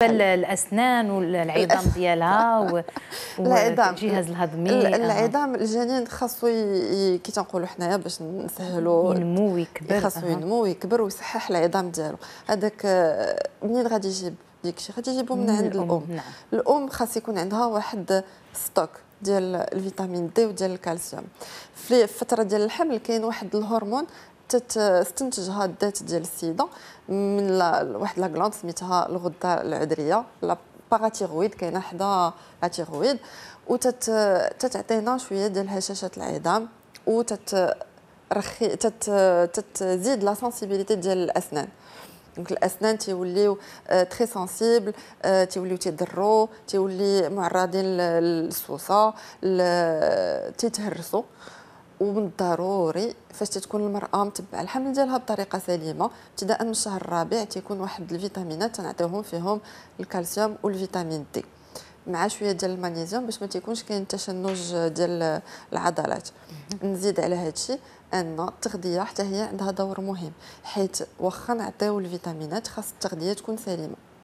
بل الاسنان والعظام ديالها والجهاز الهضمي العظام الجنين خاصو كي تنقولوا حنايا باش نسهلوا ينمو ويكبر خاصو ينمو ويكبر ويصحح العظام ديالو هذاك منين غادي يجيب ديك الشيء غادي يجيبو من عند الام نعم. الام خاص يكون عندها واحد ستوك ديال الفيتامين دي وديال الكالسيوم في الفتره ديال الحمل كاين واحد الهرمون تستنتج هاد الذات ديال السيده من واحد لا غلاند سميتها الغده العذريه لا باراتيرويد كاينه حدا اتيرويد وتتعطينا شويه ديال هشاشه العظام وتت رخي تت تزيد لا سنسيبيليتي ديال الاسنان دونك الاسنان تيوليو آه، تري سنسيبل آه، تيوليو تيضروا تيولي معرضين للسوسه تيتهرسوا ومن الضروري فاش تكون المراه متبعه الحمل ديالها بطريقه سليمه ابتداء من الشهر الرابع تيكون واحد الفيتامينات تنعطيوهم فيهم الكالسيوم والفيتامين دي مع شويه ديال المغنيسيوم باش ما تيكونش كاين تشنج ديال العضلات نزيد على هذا الشيء ان التغذيه حتى هي عندها دور مهم حيت واخا نعطيو الفيتامينات خاص التغذيه تكون سليمه